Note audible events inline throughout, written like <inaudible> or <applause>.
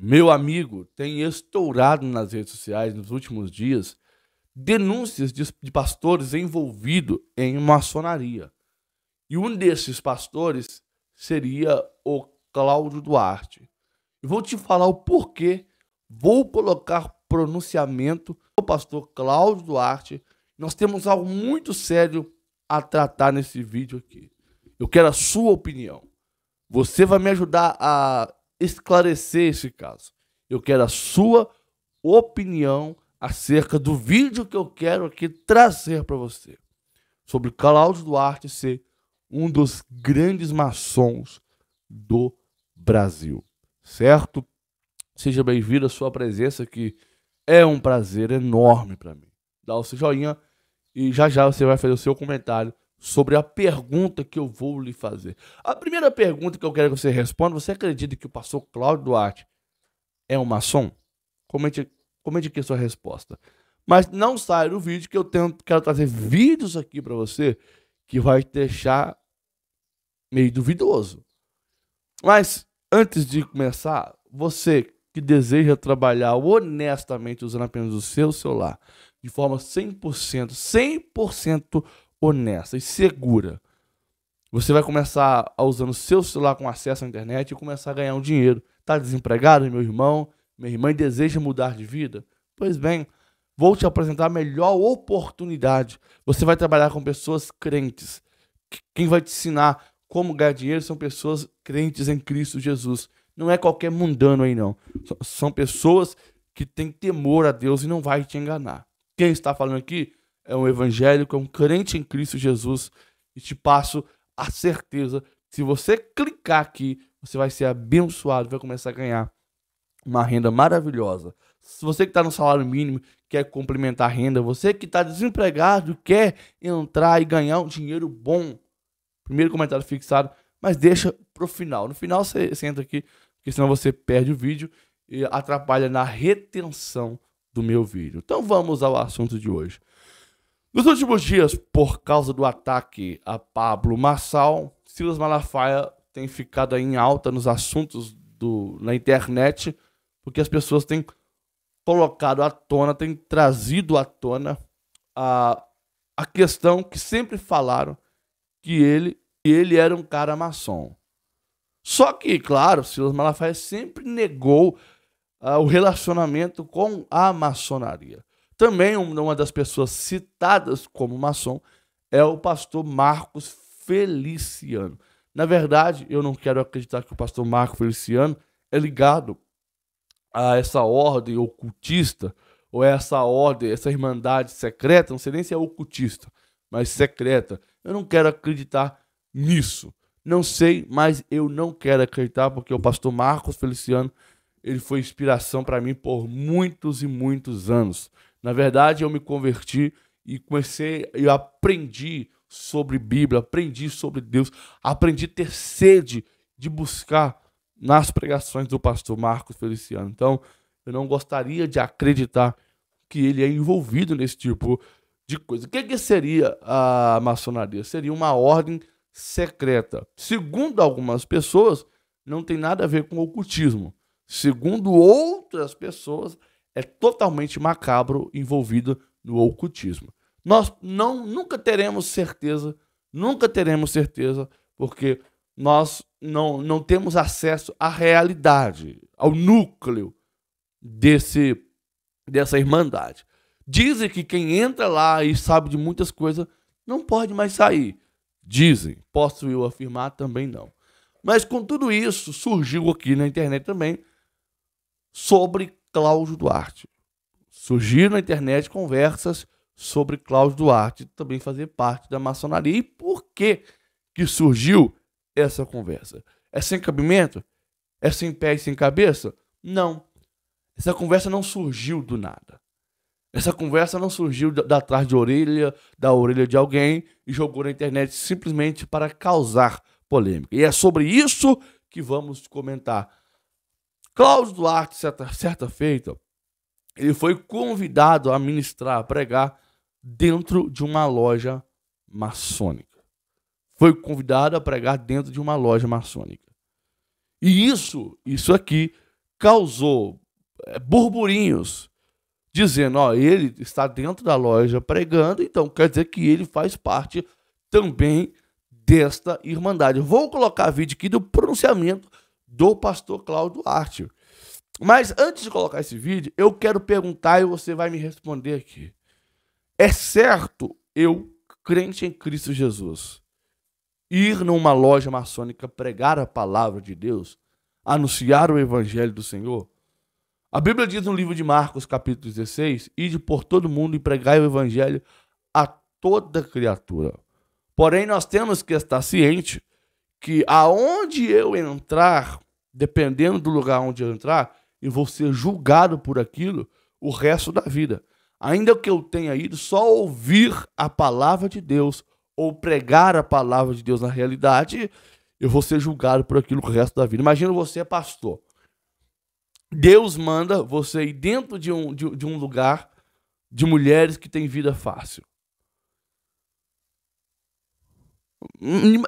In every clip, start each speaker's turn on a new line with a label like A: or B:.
A: meu amigo, tem estourado nas redes sociais nos últimos dias denúncias de, de pastores envolvidos em maçonaria. E um desses pastores seria o Cláudio Duarte. Eu vou te falar o porquê. Vou colocar pronunciamento do pastor Cláudio Duarte. Nós temos algo muito sério a tratar nesse vídeo aqui. Eu quero a sua opinião. Você vai me ajudar a esclarecer esse caso. Eu quero a sua opinião acerca do vídeo que eu quero aqui trazer para você sobre Cláudio Duarte ser um dos grandes maçons do Brasil, certo? Seja bem-vindo à sua presença aqui. É um prazer enorme para mim. Dá o seu joinha e já já você vai fazer o seu comentário sobre a pergunta que eu vou lhe fazer. A primeira pergunta que eu quero que você responda: você acredita que o pastor Cláudio Duarte é um maçom? Comente, comente aqui a sua resposta. Mas não saia do vídeo que eu tenho quero trazer vídeos aqui para você que vai te deixar meio duvidoso. Mas antes de começar, você que deseja trabalhar honestamente usando apenas o seu celular, de forma 100%, 100% honesta e segura, você vai começar a usando o seu celular com acesso à internet e começar a ganhar um dinheiro. Tá desempregado, meu irmão? Minha irmã deseja mudar de vida? Pois bem, vou te apresentar a melhor oportunidade. Você vai trabalhar com pessoas crentes. Quem vai te ensinar como ganhar dinheiro são pessoas crentes em Cristo Jesus. Não é qualquer mundano aí, não. São pessoas que têm temor a Deus e não vai te enganar. Quem está falando aqui é um evangélico, é um crente em Cristo Jesus. E te passo a certeza se você clicar aqui, você vai ser abençoado, vai começar a ganhar uma renda maravilhosa. Se você que está no salário mínimo quer complementar a renda, você que está desempregado quer entrar e ganhar um dinheiro bom. Primeiro comentário fixado, mas deixa pro final. No final você, você entra aqui, porque senão você perde o vídeo e atrapalha na retenção do meu vídeo. Então vamos ao assunto de hoje. Nos últimos dias, por causa do ataque a Pablo Marçal, Silas Malafaia tem ficado em alta nos assuntos do, na internet, porque as pessoas têm colocado à tona, têm trazido à tona a, a questão que sempre falaram que ele, que ele era um cara maçom. Só que, claro, Silas Malafaia sempre negou uh, o relacionamento com a maçonaria. Também uma das pessoas citadas como maçom é o pastor Marcos Feliciano. Na verdade, eu não quero acreditar que o pastor Marcos Feliciano é ligado a essa ordem ocultista, ou essa ordem, essa irmandade secreta, não sei nem se é ocultista, mas secreta. Eu não quero acreditar nisso. Não sei, mas eu não quero acreditar porque o pastor Marcos Feliciano, ele foi inspiração para mim por muitos e muitos anos. Na verdade, eu me converti e comecei, eu aprendi sobre Bíblia, aprendi sobre Deus, aprendi a ter sede de buscar nas pregações do pastor Marcos Feliciano. Então, eu não gostaria de acreditar que ele é envolvido nesse tipo de coisa. O que, que seria a maçonaria? Seria uma ordem secreta. Segundo algumas pessoas, não tem nada a ver com ocultismo. Segundo outras pessoas, é totalmente macabro envolvido no ocultismo. Nós não nunca teremos certeza, nunca teremos certeza, porque nós não, não temos acesso à realidade, ao núcleo desse dessa irmandade. Dizem que quem entra lá e sabe de muitas coisas não pode mais sair. Dizem, posso eu afirmar também não. Mas com tudo isso surgiu aqui na internet também sobre Cláudio Duarte. Surgiram na internet conversas sobre Cláudio Duarte também fazer parte da maçonaria. E por que que surgiu essa conversa? É sem cabimento? É sem pé e sem cabeça? Não. Essa conversa não surgiu do nada. Essa conversa não surgiu da, da trás de orelha, da orelha de alguém e jogou na internet simplesmente para causar polêmica. E é sobre isso que vamos comentar Cláudio Duarte, certa, certa feita, ele foi convidado a ministrar, a pregar dentro de uma loja maçônica. Foi convidado a pregar dentro de uma loja maçônica. E isso, isso aqui, causou é, burburinhos, dizendo: ó, ele está dentro da loja pregando, então quer dizer que ele faz parte também desta irmandade. Eu vou colocar vídeo aqui do pronunciamento do pastor Cláudio Duarte. Mas antes de colocar esse vídeo, eu quero perguntar e você vai me responder aqui. É certo eu, crente em Cristo Jesus, ir numa loja maçônica pregar a palavra de Deus, anunciar o evangelho do Senhor? A Bíblia diz no livro de Marcos, capítulo 16: Ide por todo mundo e pregai o evangelho a toda criatura. Porém, nós temos que estar ciente que aonde eu entrar, dependendo do lugar onde eu entrar, eu vou ser julgado por aquilo o resto da vida. Ainda que eu tenha ido só ouvir a palavra de Deus ou pregar a palavra de Deus na realidade, eu vou ser julgado por aquilo o resto da vida. Imagina você é pastor. Deus manda você ir dentro de um, de, de um lugar de mulheres que têm vida fácil.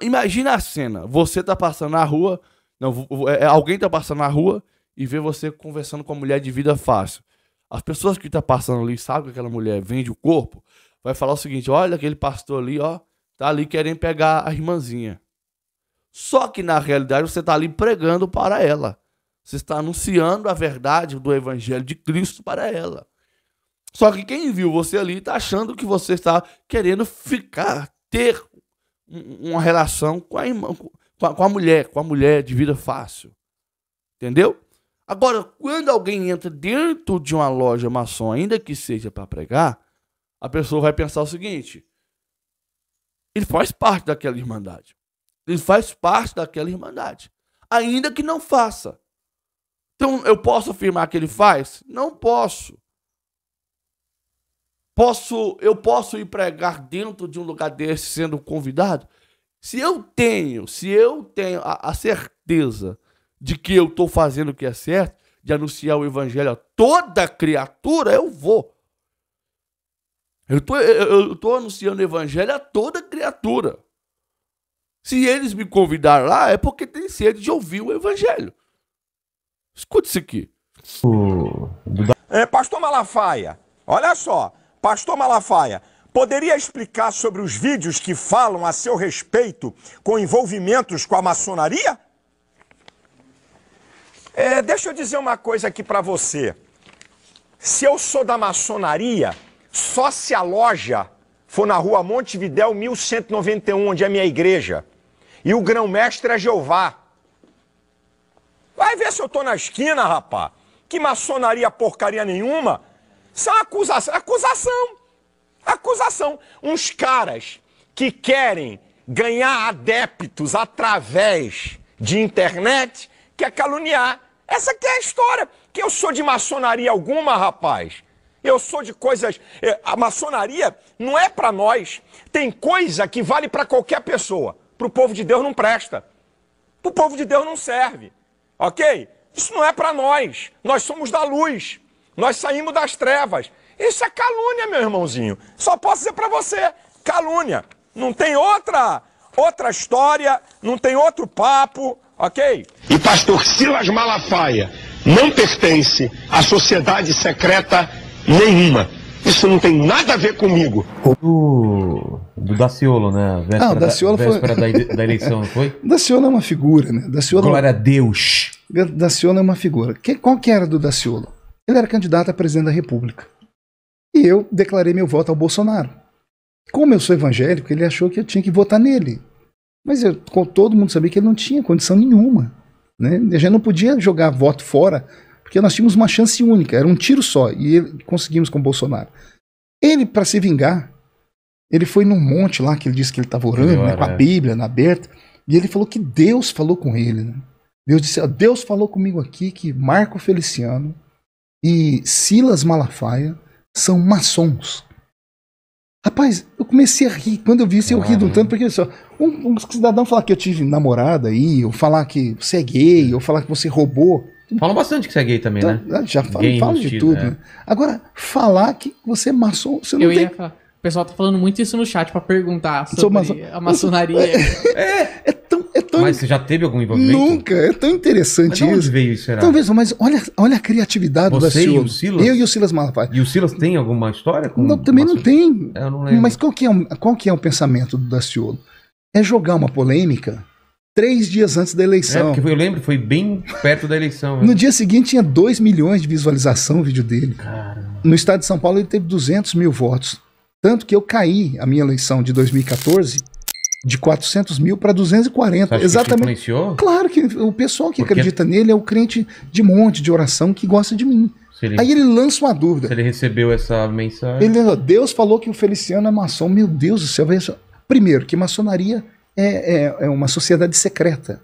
A: Imagina a cena. Você tá passando na rua. Não, é, é, alguém tá passando na rua e vê você conversando com a mulher de vida fácil. As pessoas que tá passando ali sabem que aquela mulher vende o corpo. Vai falar o seguinte: olha aquele pastor ali, ó. Tá ali querendo pegar a irmãzinha. Só que na realidade você tá ali pregando para ela. Você está anunciando a verdade do evangelho de Cristo para ela. Só que quem viu você ali está achando que você está querendo ficar, ter uma relação com a, irmã, com a, com a mulher, com a mulher de vida fácil. Entendeu? Agora, quando alguém entra dentro de uma loja maçom, ainda que seja para pregar, a pessoa vai pensar o seguinte: ele faz parte daquela irmandade. Ele faz parte daquela irmandade. Ainda que não faça. Então, eu posso afirmar que ele faz? Não posso. Posso, eu posso ir pregar dentro de um lugar desse sendo convidado? Se eu tenho, se eu tenho a, a certeza de que eu estou fazendo o que é certo, de anunciar o evangelho a toda criatura, eu vou. Eu tô, eu, tô anunciando o evangelho a toda criatura. Se eles me convidaram lá, é porque tem sede de ouvir o evangelho. Escute isso aqui.
B: É, pastor Malafaia, olha só. Pastor Malafaia, poderia explicar sobre os vídeos que falam a seu respeito com envolvimentos com a maçonaria? É, deixa eu dizer uma coisa aqui para você. Se eu sou da maçonaria, só se a loja for na rua Montevidéu 1191, onde é minha igreja, e o grão-mestre é Jeová. Vai ver se eu tô na esquina, rapá. Que maçonaria porcaria nenhuma. Isso é uma acusação. Acusação. Acusação. Uns caras que querem ganhar adeptos através de internet quer caluniar. Essa que é a história. Que eu sou de maçonaria alguma, rapaz. Eu sou de coisas. Eh, a maçonaria não é para nós. Tem coisa que vale para qualquer pessoa. Para o povo de Deus não presta. Para o povo de Deus não serve. Ok? Isso não é para nós. Nós somos da luz. Nós saímos das trevas. Isso é calúnia, meu irmãozinho. Só posso dizer para você, calúnia. Não tem outra outra história, não tem outro papo, ok? E pastor Silas Malafaia não pertence à sociedade secreta nenhuma. Isso não tem nada a ver comigo. Do, do Daciolo, né? Véspera, não, ah, Daciolo da, véspera foi... da, da eleição, não foi?
C: <laughs> Daciolo é uma figura, né? Daciolo... Glória a Deus. Daciolo é uma figura. Que, qual que era do Daciolo? Ele era candidato a presidente da República. E eu declarei meu voto ao Bolsonaro. Como eu sou evangélico, ele achou que eu tinha que votar nele. Mas eu, todo mundo sabia que ele não tinha condição nenhuma. Né? A gente não podia jogar voto fora, porque nós tínhamos uma chance única, era um tiro só, e ele, conseguimos com o Bolsonaro. Ele, para se vingar, ele foi num monte lá que ele disse que ele estava orando, né, com a é. Bíblia na aberta, e ele falou que Deus falou com ele. Né? Deus disse: Deus falou comigo aqui que Marco Feliciano e Silas Malafaia são maçons. Rapaz, eu comecei a rir. Quando eu vi isso, eu ri de um uhum. tanto, porque só, assim, um, um, cidadão falar que eu tive namorada aí, ou falar que você é gay, ou falar que você roubou. Fala bastante que você é gay também, então, né? Ah, já fala, fala de tudo. É. Né? Agora, falar que você é maçom, você não eu tem. Ia falar.
D: O pessoal tá falando muito isso no chat para perguntar sobre a maçonaria. <laughs> é,
C: é tão, é tão. Mas você já teve algum envolvimento? Nunca, é tão interessante mas isso. veio será? Talvez, então, mas olha, olha a criatividade você do Você e o Silas? Eu e o Silas Malafaia. E o Silas tem alguma história com não, Também não tem. É, eu não lembro. Mas qual que é, qual que é o pensamento do Daciolo? É jogar uma polêmica três dias antes da eleição. É, porque foi, eu lembro, foi bem perto da eleição. no né? dia seguinte tinha 2 milhões de visualização o vídeo dele. Caramba. No estado de São Paulo ele teve 200 mil votos. Tanto que eu caí a minha eleição de 2014 de 400 mil para 240. Você Exatamente. Que influenciou? Claro que o pessoal que Porque... acredita nele é o crente de monte, de oração, que gosta de mim. Ele... Aí ele lança uma dúvida.
E: Se ele recebeu essa mensagem.
C: Ele, Deus falou que o Feliciano é maçom. Meu Deus do céu. Primeiro, que maçonaria é, é, é uma sociedade secreta.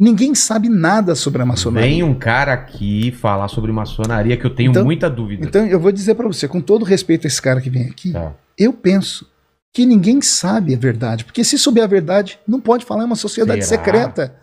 C: Ninguém sabe nada sobre a maçonaria. Vem um cara aqui falar sobre maçonaria que eu tenho então, muita dúvida. Então eu vou dizer para você, com todo respeito a esse cara que vem aqui, tá eu penso que ninguém sabe a verdade, porque se souber a verdade, não pode falar é uma sociedade Será? secreta.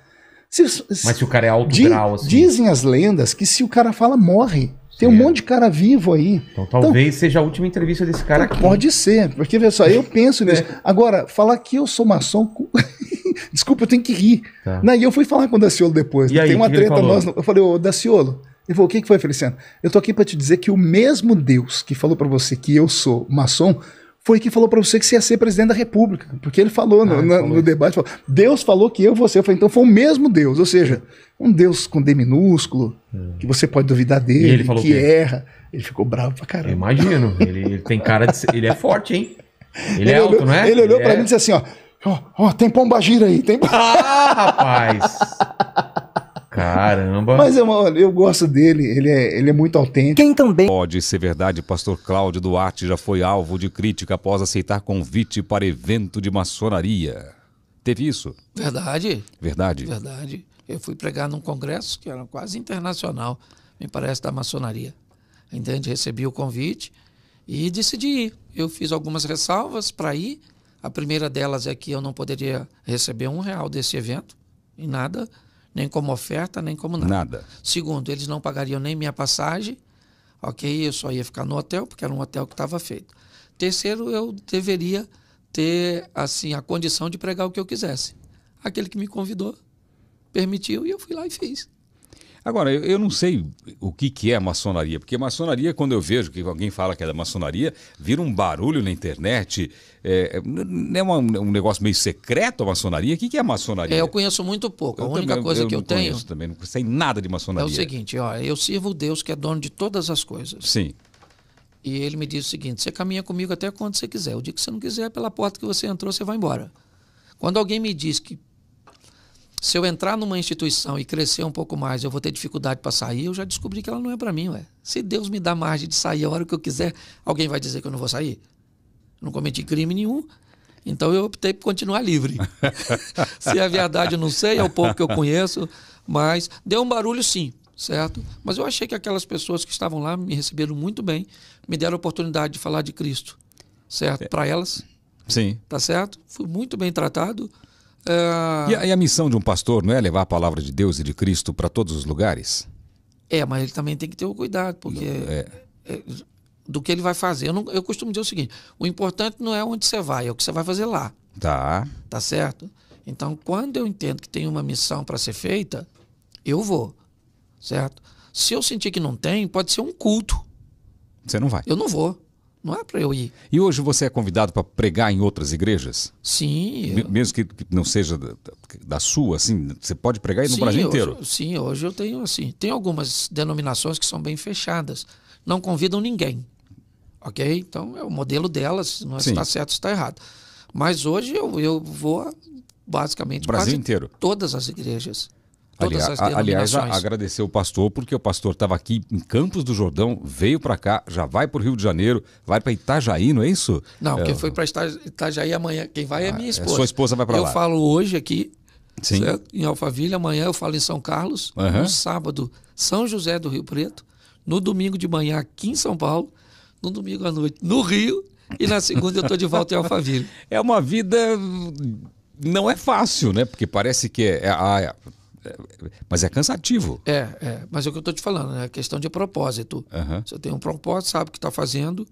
C: Se, se, Mas
B: se o cara é alto di, grau, assim.
C: Dizem as lendas que se o cara fala, morre. Tem um monte de cara vivo aí. Então, então talvez então, seja a última entrevista desse cara então aqui. Pode ser, porque veja só, eu penso <laughs> é. nisso. É. Agora, falar que eu sou maçom. <laughs> Desculpa, eu tenho que rir. Tá. Não, e eu fui falar com o Daciolo depois. E né? aí, Tem uma treta nós. Eu falei, ô Daciolo. Ele falou, o que, que foi, Feliciano? Eu tô aqui para te dizer que o mesmo Deus que falou para você que eu sou maçom foi que falou para você que você ia ser presidente da República. Porque ele falou, ah, no, ele na, falou. no, debate: falou, Deus falou que eu vou ser. Eu falei, então foi o mesmo Deus. Ou seja, um Deus com D minúsculo, é. que você pode duvidar dele, que, que erra.
B: Ele ficou bravo pra caramba. Eu imagino. Ele, ele tem cara de. Ser, ele é forte, hein? Ele, é ele é olhou, alto, não é? Ele olhou ele pra é... mim e disse
C: assim: ó, ó, tem pomba gira aí, tem Ah,
B: rapaz! Caramba. Mas
C: eu, eu gosto dele, ele é, ele é muito autêntico. Quem também.
E: Pode ser verdade, pastor Cláudio Duarte já foi alvo de crítica após aceitar convite para evento de maçonaria. Teve isso?
D: Verdade. Verdade. Verdade. Eu fui pregar num congresso que era quase internacional, me parece, da maçonaria. Entende? Recebi o convite e decidi ir. Eu fiz algumas ressalvas para ir. A primeira delas é que eu não poderia receber um real desse evento, em nada nem como oferta, nem como nada. nada. Segundo, eles não pagariam nem minha passagem, ok? Eu só ia ficar no hotel, porque era um hotel que estava feito. Terceiro, eu deveria ter assim a condição de pregar o que eu quisesse. Aquele que me convidou permitiu e eu fui lá e fiz.
E: Agora, eu, eu, não sei o que, que é maçonaria, porque maçonaria, quando eu vejo que alguém fala que é da maçonaria, vira um barulho na internet. É, é, é uma, um negócio meio secreto a maçonaria? O que, que é maçonaria? É, eu conheço
D: muito pouco. Eu a única também, coisa eu que eu tenho. Conheço
E: também, não sei nada de maçonaria. É o
D: seguinte, ó, eu sirvo o Deus que é dono de todas as coisas. Sim. E ele me diz o seguinte: você caminha comigo até quando você quiser. O dia que você não quiser, pela porta que você entrou, você vai embora. Quando alguém me diz que se eu entrar numa instituição e crescer um pouco mais, eu vou ter dificuldade para sair, eu já descobri que ela não é para mim, ué. Se Deus me dá margem de sair a hora que eu quiser, alguém vai dizer que eu não vou sair? Não cometi crime nenhum. Então eu optei por continuar livre. <laughs> Se é verdade, eu não sei, é o pouco que eu conheço, mas deu um barulho sim, certo? Mas eu achei que aquelas pessoas que estavam lá me receberam muito bem, me deram a oportunidade de falar de Cristo, certo? É. Para elas. Sim. Tá certo? Fui muito bem tratado. Uh... E, a,
E: e a missão de um pastor não é levar a palavra de Deus e de Cristo para todos os lugares?
D: É, mas ele também tem que ter o cuidado, porque é. É, do que ele vai fazer. Eu, não, eu costumo dizer o seguinte: o importante não é onde você vai, é o que você vai fazer lá. Tá. Tá certo? Então, quando eu entendo que tem uma missão para ser feita, eu vou. Certo? Se eu sentir que não tem, pode ser um culto.
E: Você não vai. Eu não vou.
D: Não é para eu ir.
E: E hoje você é convidado para pregar em outras igrejas? Sim. Eu... Mesmo que não seja da, sua, assim, você pode pregar aí no Brasil hoje, inteiro?
D: Sim, hoje eu tenho assim. Tem algumas denominações que são bem fechadas, não convidam ninguém. Ok? Então é o modelo delas, não é sim. se está certo, se está errado. Mas hoje eu, eu vou basicamente. Brasil inteiro? Todas as igrejas todas aliás, as denominações. Aliás,
E: agradecer o pastor, porque o pastor estava aqui em Campos do Jordão, veio para cá, já vai para o Rio de Janeiro, vai para Itajaí, não é isso? Não, é... quem foi
D: para Itajaí amanhã, quem vai é ah, é minha esposa. Sua esposa vai para lá. Eu falo hoje aqui em Alphaville, amanhã eu falo em São Carlos, uhum. no sábado, São José do Rio Preto, no domingo de manhã aqui em São Paulo, no domingo à noite no Rio e na segunda eu estou de volta em Alphaville.
E: <laughs> É uma vida não é fácil, né? Porque parece que é, é, ah, é mas é cansativo.
D: É, é. Mas é o que eu estou te falando, né? é questão de propósito. Uhum. Você tem um propósito, sabe o que está fazendo,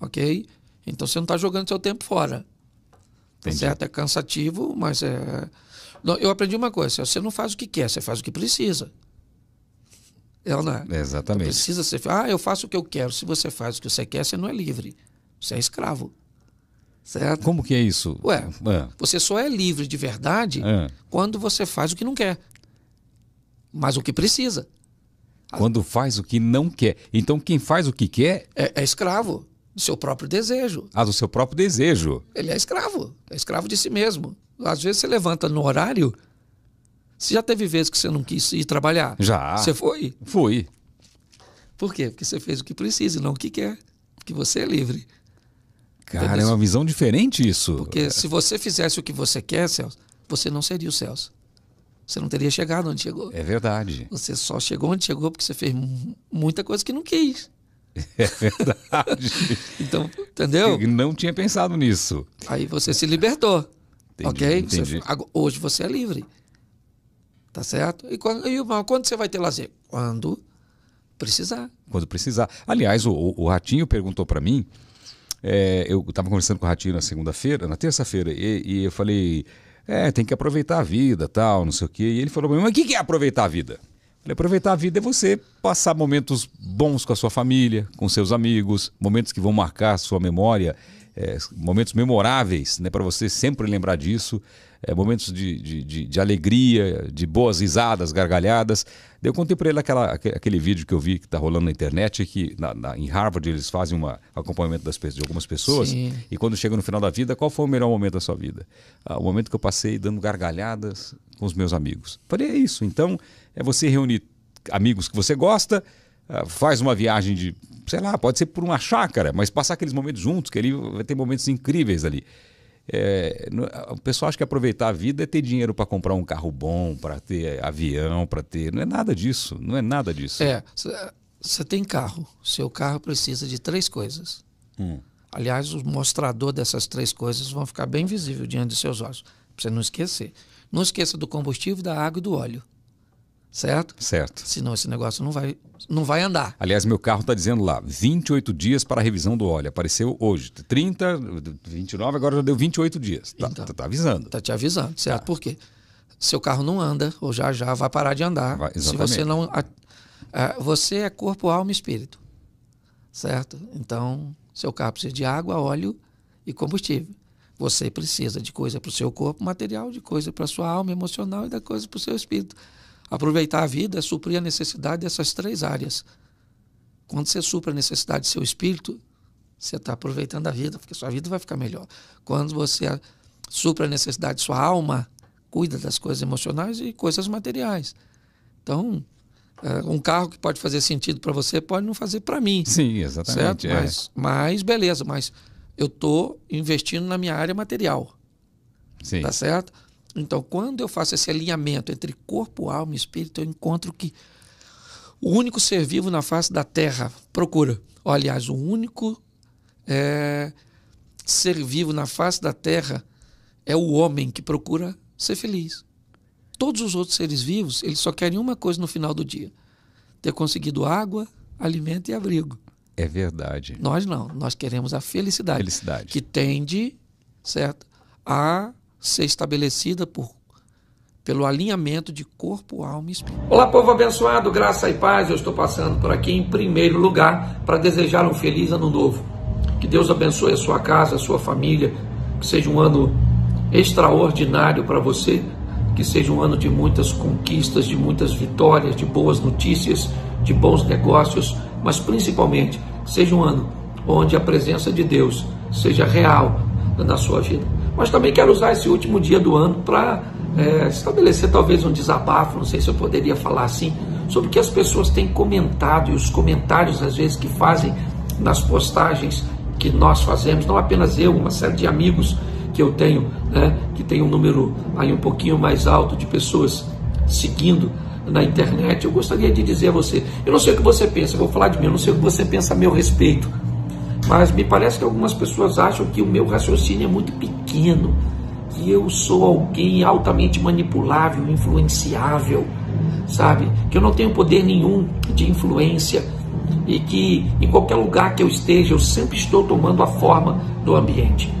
D: ok? Então você não está jogando seu tempo fora. Tá Entendi. Certo? É cansativo, mas é. eu aprendi uma coisa: assim, você não faz o que quer, você faz o que precisa.
E: É ou não é? Exatamente. precisa
D: ser. Ah, eu faço o que eu quero. Se você faz o que você quer, você não é livre. Você é escravo.
E: Certo? Como que é isso? Ué, é.
D: você só é livre de verdade é. quando você
E: faz o que não quer mas o que precisa. Quando faz o que não quer. Então quem faz o que quer. É, é escravo do seu próprio desejo. Ah, do seu próprio desejo.
D: Ele é escravo. É escravo de si mesmo. Às vezes você levanta no horário. Você já teve vezes que você não quis ir trabalhar? Já. Você foi? Fui. Por quê? Porque você fez o que precisa e não o que quer. Porque você é livre. Cara, Entendeu? é uma visão diferente isso. Porque se você fizesse o que você quer, Celso, você não seria o Celso você não teria chegado onde chegou. É verdade. Você só chegou onde chegou porque você fez muita coisa que não quis.
E: É verdade. <laughs> então, entendeu? Eu não tinha pensado nisso.
D: Aí você se libertou. Entendi, ok? Entendi. Você, hoje você é livre. Tá certo? E quando, e quando você vai ter lazer? Quando precisar.
E: Quando precisar. Aliás, o, o Ratinho perguntou para mim. É, eu estava conversando com o Ratinho na segunda-feira, na terça-feira, e, e eu falei é, tem que aproveitar a vida, tal, não sei o quê. E ele falou pra mim, mas o que é aproveitar a vida? falei, aproveitar a vida é você passar momentos bons com a sua família, com seus amigos, momentos que vão marcar a sua memória, é, momentos memoráveis, né, para você sempre lembrar disso, é, momentos de, de, de, de alegria, de boas risadas, gargalhadas. Daí eu contei para ele aquela, aquele vídeo que eu vi que está rolando na internet, que na, na, em Harvard eles fazem um acompanhamento das, de algumas pessoas, Sim. e quando chega no final da vida, qual foi o melhor momento da sua vida? Ah, o momento que eu passei dando gargalhadas com os meus amigos. Falei, é isso. Então, é você reunir amigos que você gosta, ah, faz uma viagem de, sei lá, pode ser por uma chácara, mas passar aqueles momentos juntos, que ele vai ter momentos incríveis ali. É, o pessoal acha que aproveitar a vida é ter dinheiro para comprar um carro bom, para ter avião, para ter. Não é nada disso. Não é nada disso. É. Você
D: tem carro. Seu carro precisa de três coisas. Hum. Aliás, o mostrador dessas três coisas vão ficar bem visível diante dos seus olhos. Para você não esquecer. Não esqueça do combustível, da água e do óleo.
E: Certo? Certo.
D: Senão esse negócio não vai, não vai andar.
E: Aliás, meu carro está dizendo lá, 28 dias para a revisão do óleo. Apareceu hoje. 30, 29, agora já deu 28 dias. Está então, tá, tá avisando. Está te avisando, certo? Tá. Por quê? Seu carro
D: não anda, ou já já vai parar de andar. Vai, se você não. A, a, você é corpo, alma e espírito. Certo? Então, seu carro precisa de água, óleo e combustível. Você precisa de coisa para o seu corpo material, de coisa para a sua alma emocional e da coisa para o seu espírito. Aproveitar a vida é suprir a necessidade dessas três áreas. Quando você supra a necessidade do seu espírito, você está aproveitando a vida, porque sua vida vai ficar melhor. Quando você supra a necessidade de sua alma, cuida das coisas emocionais e coisas materiais. Então, eh, um carro que pode fazer sentido para você pode não fazer para mim. Sim, exatamente. Certo? É. Mas, mas beleza, mas eu estou investindo na minha área material. Sim. Tá certo? Então, quando eu faço esse alinhamento entre corpo, alma e espírito, eu encontro que o único ser vivo na face da terra procura. Ou, aliás, o único é, ser vivo na face da terra é o homem que procura ser feliz. Todos os outros seres vivos, eles só querem uma coisa no final do dia: ter conseguido água, alimento e abrigo.
E: É verdade. Nós
D: não, nós queremos a felicidade. Felicidade. Que tende, certo, a ser estabelecida por pelo alinhamento de corpo, alma e espírito. Olá, povo abençoado, graça e paz. Eu estou passando por aqui em primeiro lugar para desejar um feliz ano novo. Que Deus abençoe a sua casa, a sua família, que seja um ano extraordinário para você, que seja um ano de muitas conquistas, de muitas vitórias, de boas notícias, de bons negócios, mas principalmente seja um ano onde a presença de Deus seja real na sua vida mas também quero usar esse último dia do ano para é, estabelecer talvez um desabafo, não sei se eu poderia falar assim, sobre o que as pessoas têm comentado e os comentários às vezes que fazem nas postagens que nós fazemos, não apenas eu, uma série de amigos que eu tenho, né, que tem um número aí um pouquinho mais alto de pessoas seguindo na internet. Eu gostaria de dizer a você, eu não sei o que você pensa, vou falar de mim, eu não sei o que você pensa a meu respeito, mas me parece que algumas pessoas acham que o meu raciocínio é muito pequeno, que eu sou alguém altamente manipulável, influenciável, sabe? Que eu não tenho poder nenhum de influência e que em qualquer lugar que eu esteja eu sempre estou tomando a forma do ambiente.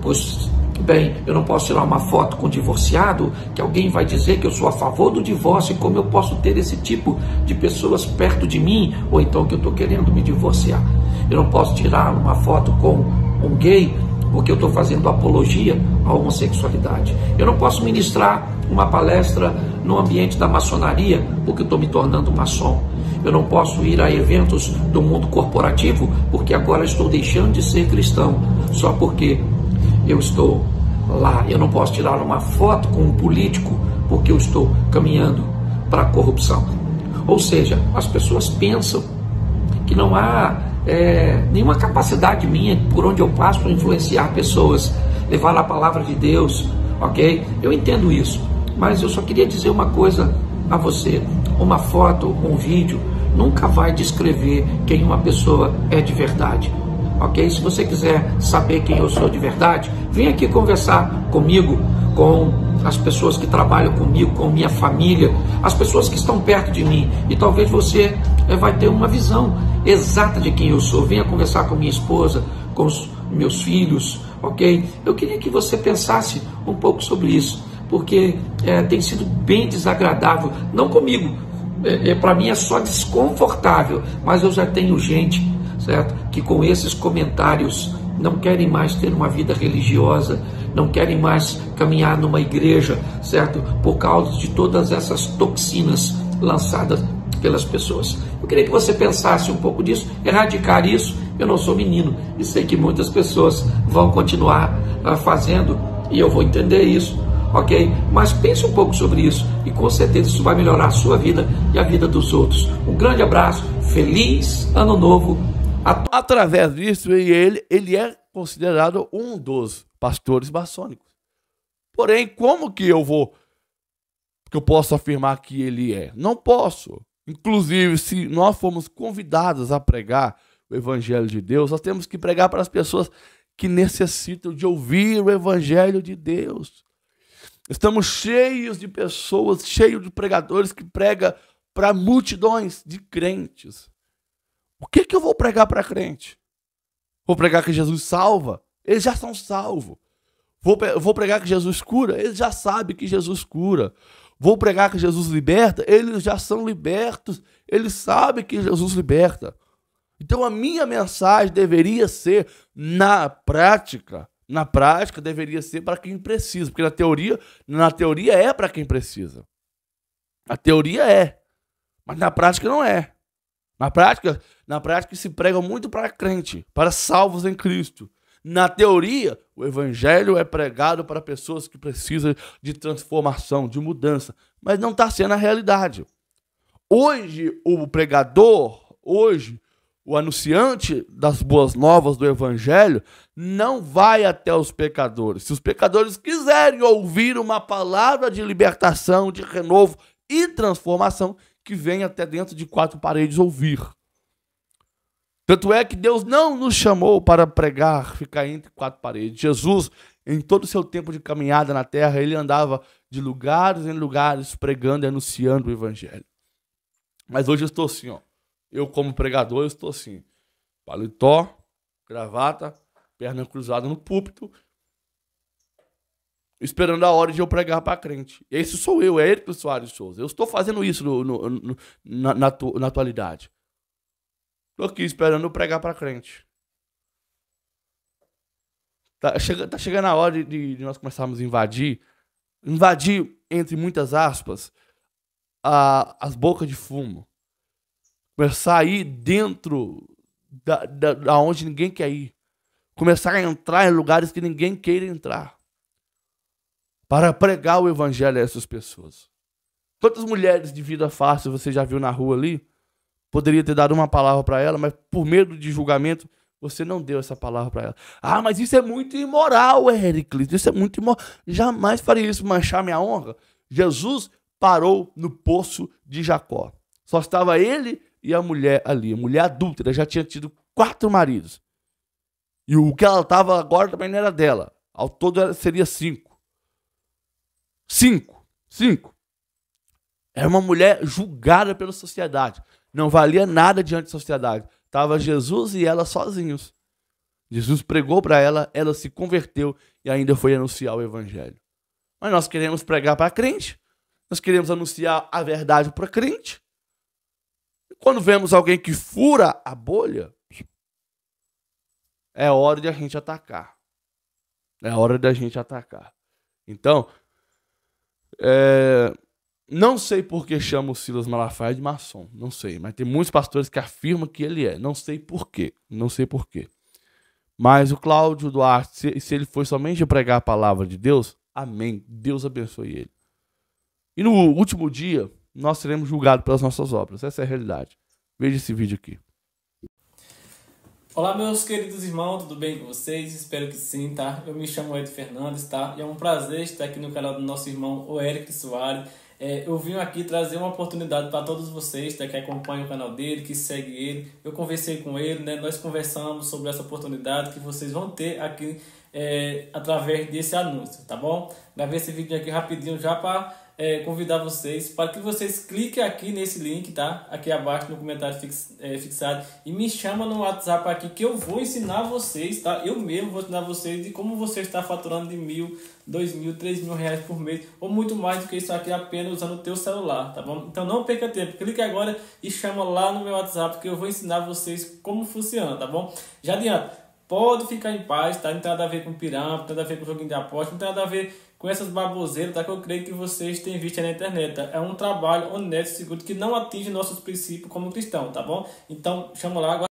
D: Pois bem, eu não posso tirar uma foto com um divorciado, que alguém vai dizer que eu sou a favor do divórcio, como eu posso ter esse tipo de pessoas perto de mim, ou então que eu estou querendo me divorciar. Eu não posso tirar uma foto com um gay, porque eu estou fazendo apologia à homossexualidade. Eu não posso ministrar uma palestra no ambiente da maçonaria, porque eu estou me tornando maçom. Eu não posso ir a eventos do mundo corporativo, porque agora estou deixando de ser cristão, só porque eu estou lá. Eu não posso tirar uma foto com um político porque eu estou caminhando para a corrupção. Ou seja, as pessoas pensam que não há é, nenhuma capacidade minha por onde eu passo para influenciar pessoas, levar a palavra de Deus, ok? Eu entendo isso, mas eu só queria dizer uma coisa a você: uma foto, um vídeo, nunca vai descrever quem uma pessoa é de verdade ok? Se você quiser saber quem eu sou de verdade, vem aqui conversar comigo, com as pessoas que trabalham comigo, com minha família, as pessoas que estão perto de mim. E talvez você eh, vai ter uma visão exata de quem eu sou. Venha conversar com minha esposa, com os meus filhos, ok? Eu queria que você pensasse um pouco sobre isso, porque é, tem sido bem desagradável, não comigo. É, eh, é para mim é só desconfortável, mas eu já tenho gente certo? Que com esses comentários não querem mais ter uma vida religiosa, não querem mais caminhar numa igreja, certo? Por causa de todas essas toxinas lançadas pelas pessoas. Eu queria que você pensasse um pouco disso, erradicar isso. Eu não sou menino e sei que muitas pessoas vão continuar ah, fazendo e eu vou entender isso, ok? Mas pense um pouco sobre isso e com certeza isso vai melhorar a sua vida e a vida dos outros. Um grande abraço, feliz
A: ano novo Através disso, ele, ele é considerado um dos pastores maçônicos. Porém, como que eu vou que eu posso afirmar que ele é? Não posso. Inclusive, se nós formos convidados a pregar o evangelho de Deus, nós temos que pregar para as pessoas que necessitam de ouvir o evangelho de Deus. Estamos cheios de pessoas, cheios de pregadores que prega para multidões de crentes. O que, que eu vou pregar para crente? Vou pregar que Jesus salva? Eles já são salvos. Vou, vou pregar que Jesus cura? Eles já sabem que Jesus cura. Vou pregar que Jesus liberta? Eles já são libertos. Eles sabem que Jesus liberta. Então a minha mensagem deveria ser, na prática, na prática deveria ser para quem precisa, porque na teoria, na teoria é para quem precisa. A teoria é, mas na prática não é. Na prática, na prática se prega muito para crente, para salvos em Cristo. Na teoria, o evangelho é pregado para pessoas que precisam de transformação, de mudança, mas não está sendo a realidade. Hoje, o pregador, hoje, o anunciante das boas novas do evangelho não vai até os pecadores. Se os pecadores quiserem ouvir uma palavra de libertação, de renovo e transformação, que vem até dentro de quatro paredes ouvir. Tanto é que Deus não nos chamou para pregar, ficar entre quatro paredes. Jesus, em todo o seu tempo de caminhada na terra, ele andava de lugares em lugares pregando e anunciando o evangelho. Mas hoje eu estou assim, ó. Eu, como pregador, eu estou assim: paletó, gravata, perna cruzada no púlpito esperando a hora de eu pregar para crente. Esse sou eu, é Érico Soares Souza. Eu estou fazendo isso no, no, no, na, na, na, atualidade. Estou aqui esperando eu pregar para crente. Tá, chega, tá, chegando a hora de, de, nós começarmos a invadir invadir, entre muitas aspas, a, as bocas de fumo. Começar a ir dentro da, da, da onde ninguém quer ir. Começar a entrar em lugares que ninguém queira entrar para pregar o evangelho a essas pessoas. Quantas mulheres de vida fácil você já viu na rua ali? Poderia ter dado uma palavra para ela, mas por medo de julgamento, você não deu essa palavra para ela. Ah, mas isso é muito imoral, Heracles. Isso é muito imoral. Jamais faria isso manchar minha honra. Jesus parou no poço de Jacó. Só estava ele e a mulher ali. A mulher adúltera já tinha tido quatro maridos. E o que ela estava agora também não era dela. Ao todo seria cinco. Cinco. Cinco. Era é uma mulher julgada pela sociedade. Não valia nada diante da sociedade. Tava Jesus e ela sozinhos. Jesus pregou para ela, ela se converteu e ainda foi anunciar o evangelho. Mas nós queremos pregar para crente. Nós queremos anunciar a verdade para crente. E quando vemos alguém que fura a bolha, é hora de a gente atacar. É hora da gente atacar. Então, é, não sei por que chamam o Silas Malafaia de maçom, não sei, mas tem muitos pastores que afirmam que ele é, não sei por quê, não sei por quê. Mas o Cláudio Duarte, se, se ele foi somente pregar a palavra de Deus, amém, Deus abençoe ele. E no último dia, nós seremos julgados pelas nossas obras, essa é a realidade. Veja esse vídeo aqui.
F: Olá, meus queridos irmãos, tudo bem com vocês? Espero que sim, tá? Eu me chamo Ed Fernandes, tá? E é um prazer estar aqui no canal do nosso irmão, o Eric Soares. É, eu vim aqui trazer uma oportunidade para todos vocês tá? que acompanham o canal dele, que segue ele. Eu conversei com ele, né? Nós conversamos sobre essa oportunidade que vocês vão ter aqui é, através desse anúncio, tá bom? Gravei esse vídeo aqui rapidinho já para é, convidar vocês para que vocês cliquem aqui nesse link, tá? Aqui abaixo no comentário fix, é, fixado e me chama no WhatsApp aqui que eu vou ensinar vocês, tá? Eu mesmo vou ensinar vocês de como você está faturando de mil, dois mil, três mil reais por mês ou muito mais do que isso aqui apenas usando o teu celular, tá bom? Então não perca tempo, clique agora e chama lá no meu WhatsApp que eu vou ensinar vocês como funciona, tá bom? Já adianta pode ficar em paz, tá? Não tem nada a ver com pirâmide, não tem nada a ver com joguinho de aposta, não tem nada a ver com essas baboseiras tá, que eu creio que vocês têm visto na internet. Tá? É um trabalho honesto, seguro, que não atinge nossos princípios como cristão, tá bom? Então, chama
A: lá agora.